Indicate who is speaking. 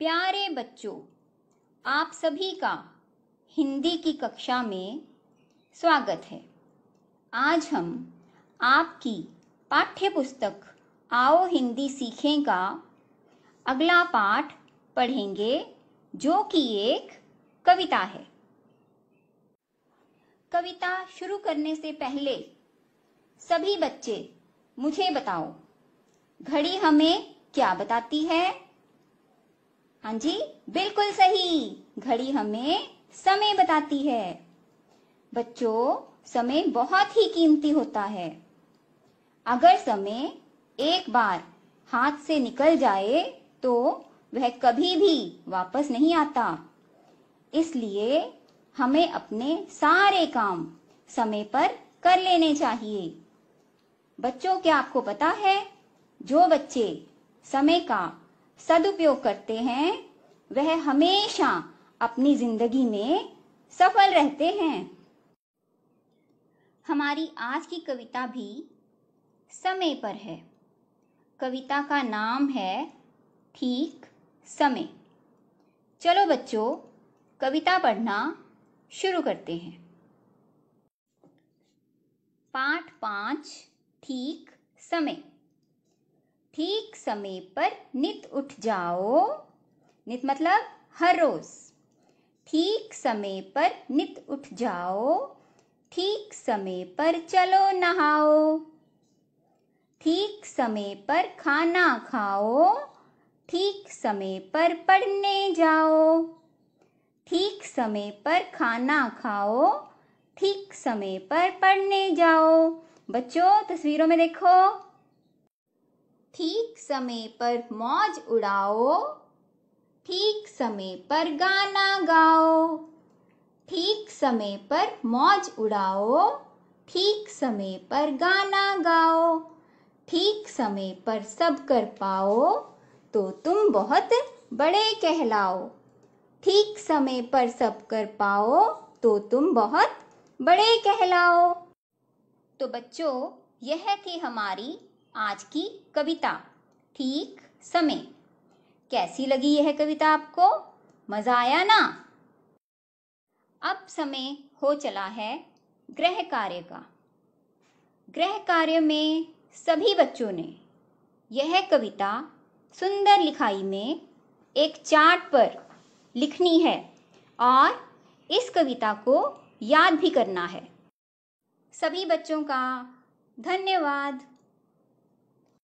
Speaker 1: प्यारे बच्चों आप सभी का हिंदी की कक्षा में स्वागत है आज हम आपकी पाठ्य पुस्तक आओ हिंदी सीखें का अगला पाठ पढ़ेंगे जो कि एक कविता है कविता शुरू करने से पहले सभी बच्चे मुझे बताओ घड़ी हमें क्या बताती है हाँ जी बिल्कुल सही घड़ी हमें समय बताती है बच्चों समय बहुत ही कीमती होता है अगर समय एक बार हाथ से निकल जाए तो वह कभी भी वापस नहीं आता इसलिए हमें अपने सारे काम समय पर कर लेने चाहिए बच्चों क्या आपको पता है जो बच्चे समय का सदुपयोग करते हैं वह हमेशा अपनी जिंदगी में सफल रहते हैं हमारी आज की कविता भी समय पर है कविता का नाम है ठीक समय चलो बच्चों कविता पढ़ना शुरू करते हैं पाठ पांच ठीक समय ठीक समय पर नित उठ जाओ नित मतलब हर रोज ठीक समय पर नित उठ जाओ ठीक समय पर चलो नहाओ ठीक समय पर खाना खाओ ठीक समय पर पढ़ने जाओ ठीक समय पर खाना खाओ ठीक समय पर पढ़ने जाओ बच्चों तस्वीरों में देखो ठीक समय पर मौज उड़ाओ ठीक समय पर गाना गाओ ठीक समय पर मौज उड़ाओ ठीक समय पर गाना गाओ ठीक समय पर सब कर पाओ तो तुम बहुत बड़े कहलाओ ठीक समय पर सब कर पाओ तो तुम बहुत बड़े कहलाओ तो बच्चों यह थी हमारी आज की कविता ठीक समय कैसी लगी यह कविता आपको मजा आया ना अब समय हो चला है गृह कार्य का ग्रह कार्य में सभी बच्चों ने यह कविता सुंदर लिखाई में एक चार्ट पर लिखनी है और इस कविता को याद भी करना है सभी बच्चों का धन्यवाद